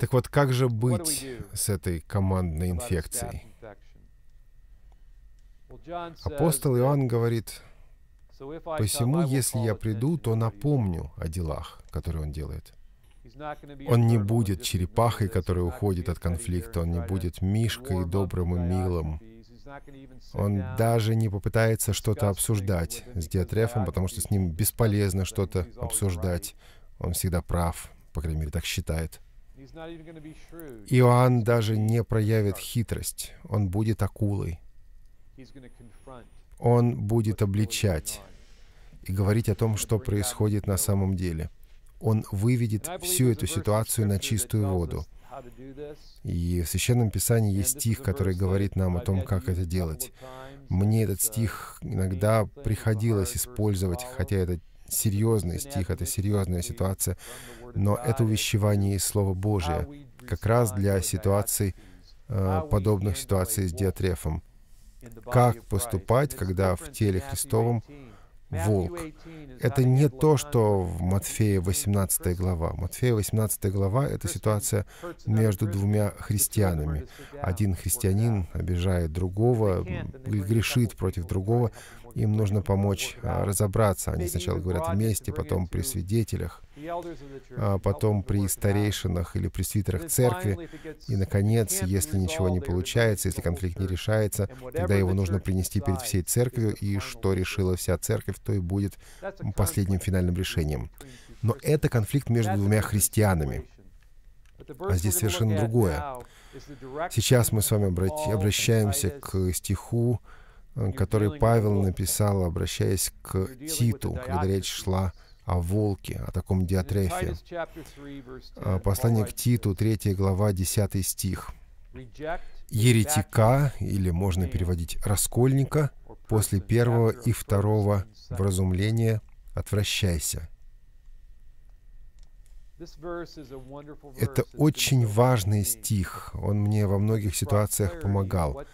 Так вот, как же быть с этой командной инфекцией? Апостол Иоанн говорит, «Посему, если я приду, то напомню о делах, которые он делает». Он не будет черепахой, которая уходит от конфликта, он не будет мишкой, добрым и милым. Он даже не попытается что-то обсуждать с Диатрефом, потому что с ним бесполезно что-то обсуждать. Он всегда прав, по крайней мере, так считает. Иоанн даже не проявит хитрость. Он будет акулой. Он будет обличать и говорить о том, что происходит на самом деле. Он выведет всю эту ситуацию на чистую воду. И в Священном Писании есть стих, который говорит нам о том, как это делать. Мне этот uh, стих иногда приходилось использовать, хотя этот серьезность, стих, это серьезная ситуация, но это увещевание из Слова Божия, как раз для ситуаций, э, подобных ситуаций с диатрефом. Как поступать, когда в теле Христовом волк? Это не то, что в Матфея 18 глава. Матфея 18 глава — это ситуация между двумя христианами. Один христианин обижает другого, грешит против другого, им нужно помочь а, разобраться. Они сначала говорят вместе, потом при свидетелях, а, потом при старейшинах или при свитерах церкви. И, наконец, если ничего не получается, если конфликт не решается, тогда его нужно принести перед всей церковью, и что решила вся церковь, то и будет последним финальным решением. Но это конфликт между двумя христианами. А здесь совершенно другое. Сейчас мы с вами обращаемся к стиху Э, который Павел написал, обращаясь к Титу, когда речь шла о волке, о таком диатрефе. Э, послание к Титу, 3 глава, 10 стих. «Еретика», или можно переводить «раскольника», после первого и второго вразумления отвращайся. Это очень важный стих. Он мне во многих ситуациях помогал,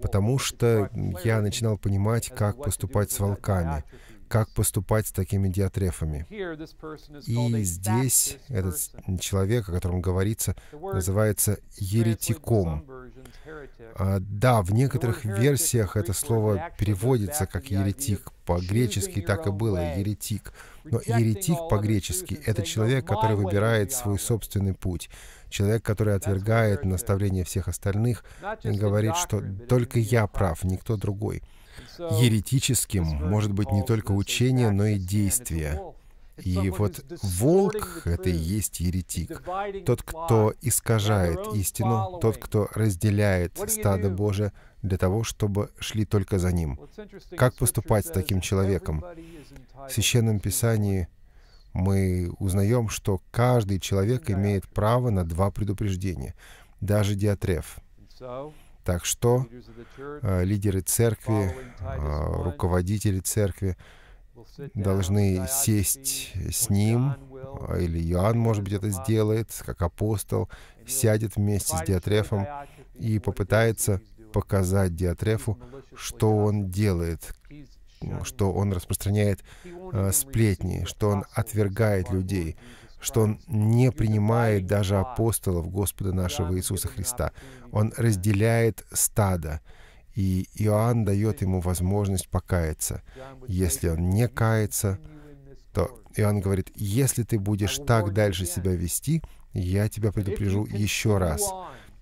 потому что я начинал понимать, как поступать с волками, как поступать с такими диатрефами. И здесь этот человек, о котором говорится, называется еретиком. А, да, в некоторых версиях это слово переводится как «еретик». По-гречески так и было, «еретик». Но еретик по-гречески — это человек, который выбирает свой собственный путь. Человек, который отвергает наставление всех остальных и говорит, что «только я прав, никто другой». Еретическим может быть не только учение, но и действие. И вот волк — это и есть еретик. Тот, кто искажает истину, тот, кто разделяет стадо Божие для того, чтобы шли только за ним. Как поступать с таким человеком? В Священном Писании мы узнаем, что каждый человек имеет право на два предупреждения, даже диатреф. Так что э, лидеры церкви, э, руководители церкви — должны сесть с ним, а, или Иоанн, может быть, это сделает, как апостол, сядет вместе с Диатрефом и попытается показать Диатрефу, что он делает, а, что он распространяет э, сплетни, что он отвергает людей, что он не принимает даже апостолов Господа нашего Иисуса Христа. Он разделяет стадо. И Иоанн дает ему возможность покаяться. Если он не кается, то Иоанн говорит, если ты будешь так дальше себя вести, я тебя предупрежу еще раз.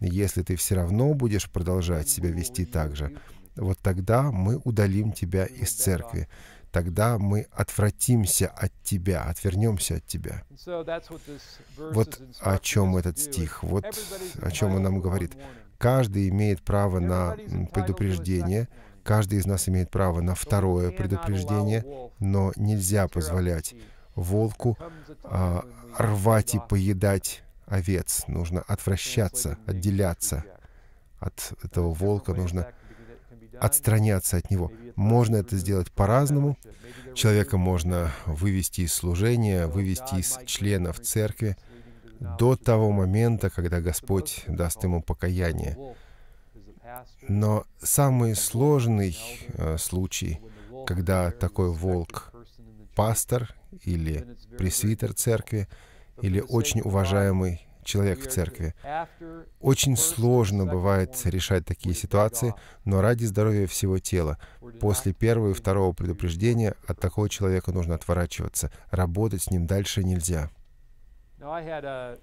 Если ты все равно будешь продолжать себя вести так же, вот тогда мы удалим тебя из церкви. Тогда мы отвратимся от тебя, отвернемся от тебя. Вот о чем этот стих, вот о чем он нам говорит. Каждый имеет право на предупреждение, каждый из нас имеет право на второе предупреждение, но нельзя позволять волку а, рвать и поедать овец. Нужно отвращаться, отделяться от э, этого волка, нужно отстраняться от него. Можно это сделать по-разному. Человека можно вывести из служения, вывести из членов церкви, до того момента, когда Господь даст ему покаяние. Но самый сложный э, случай, когда такой волк пастор или пресвитер церкви, или очень уважаемый человек в церкви. Очень сложно бывает решать такие ситуации, но ради здоровья всего тела. После первого и второго предупреждения от такого человека нужно отворачиваться. Работать с ним дальше нельзя. Э,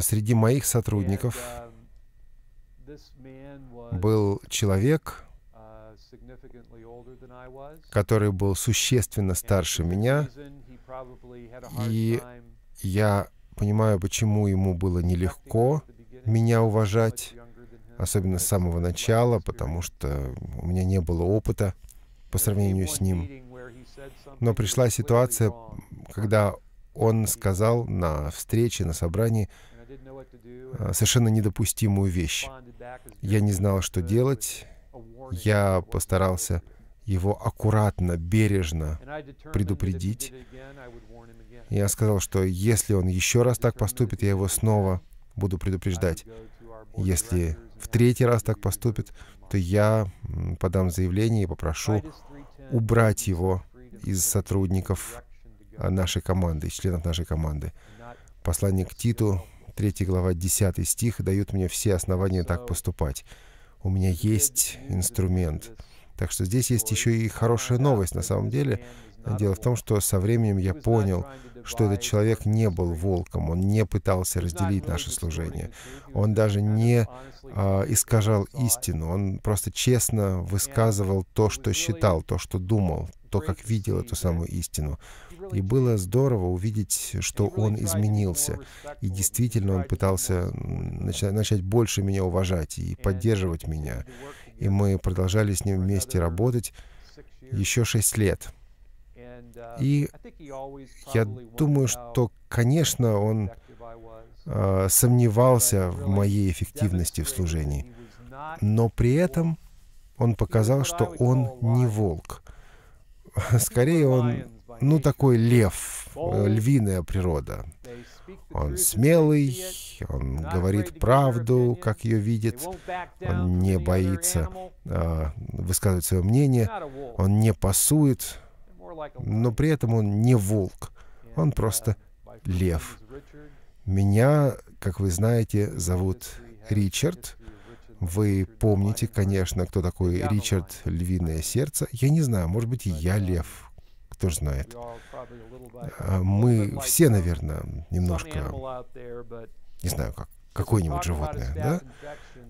среди моих сотрудников um, был человек, uh, который был существенно старше меня, и я понимаю, почему ему было нелегко меня уважать, особенно с самого начала, потому что у меня не было опыта по сравнению с ним. Но пришла ситуация, когда он сказал на встрече, на собрании а, совершенно недопустимую вещь. Я не знал, что делать. Я постарался его аккуратно, бережно предупредить. Я сказал, что если он еще раз так поступит, я его снова буду предупреждать. Если в третий раз так поступит, то я подам заявление и попрошу убрать его из сотрудников э, нашей команды, из членов нашей команды. Послание к Титу, 3 глава, 10 стих, дают мне все основания так поступать. У меня есть инструмент. Так что здесь есть еще и хорошая новость на самом деле. Дело в том, что со временем я понял, что этот человек не был волком, он не пытался разделить наше служение, он даже не а, искажал истину, он просто честно высказывал то, что считал, то, что думал, то, как видел эту самую истину. И было здорово увидеть, что он изменился. И действительно он пытался начать, больше меня уважать и поддерживать меня. И мы продолжали с ним вместе работать еще шесть лет. И я думаю, что, конечно, он э, сомневался в моей эффективности в служении, но при этом он показал, что он не волк. скорее он, ну, такой лев, э, львиная природа. Он смелый, он говорит правду, как ее видит, он не боится э, высказывать свое мнение, он не пасует, но при этом он не волк, он просто лев. Меня, как вы знаете, зовут Ричард. Вы помните, конечно, кто такой Ричард Львиное Сердце. Я не знаю, может быть, и я лев, кто же знает. А, мы все, наверное, немножко, не знаю, как какое-нибудь животное, да?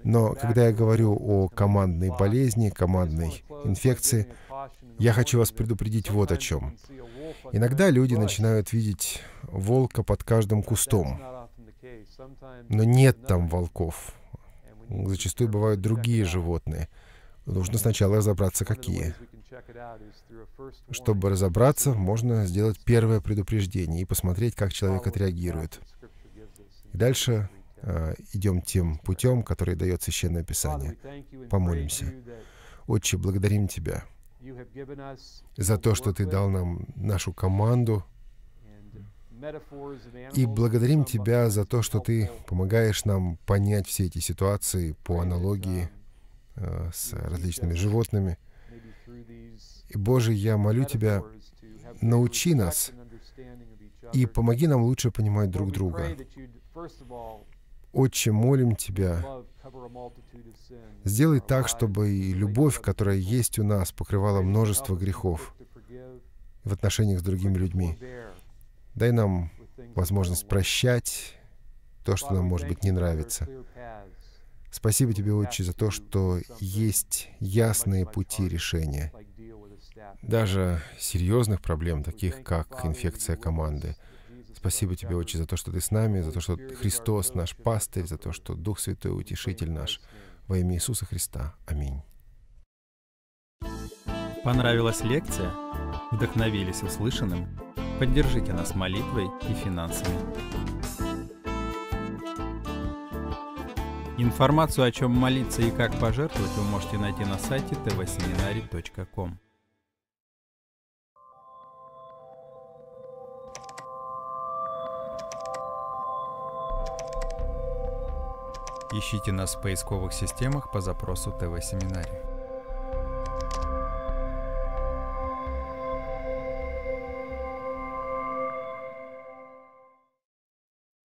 Но когда я говорю о командной болезни, командной инфекции, я хочу вас предупредить вот о чем. Иногда люди начинают видеть волка под каждым кустом, но нет там волков зачастую бывают другие животные. Нужно сначала разобраться, какие. Чтобы разобраться, можно сделать первое предупреждение и посмотреть, как человек отреагирует. И дальше э, идем тем путем, который дает Священное Писание. Помолимся. Отче, благодарим Тебя за то, что Ты дал нам нашу команду — и благодарим Тебя за то, что Ты помогаешь нам понять все эти ситуации по аналогии э, с различными животными. И, Боже, я молю Тебя, научи нас и помоги нам лучше понимать друг друга. Отче, молим Тебя, сделай так, чтобы и любовь, которая есть у нас, покрывала множество грехов в отношениях с другими людьми. Дай нам возможность прощать то, что нам, может быть, не нравится. Спасибо тебе, Отче, за то, что есть ясные пути решения. Даже серьезных проблем, таких как инфекция команды. Спасибо тебе, Отче, за то, что ты с нами, за то, что Христос наш пастырь, за то, что Дух Святой Утешитель наш. Во имя Иисуса Христа. Аминь. Понравилась лекция? Вдохновились услышанным? Поддержите нас молитвой и финансами. Информацию, о чем молиться и как пожертвовать, вы можете найти на сайте tvseminary.com. Ищите нас в поисковых системах по запросу ТВ-семинария.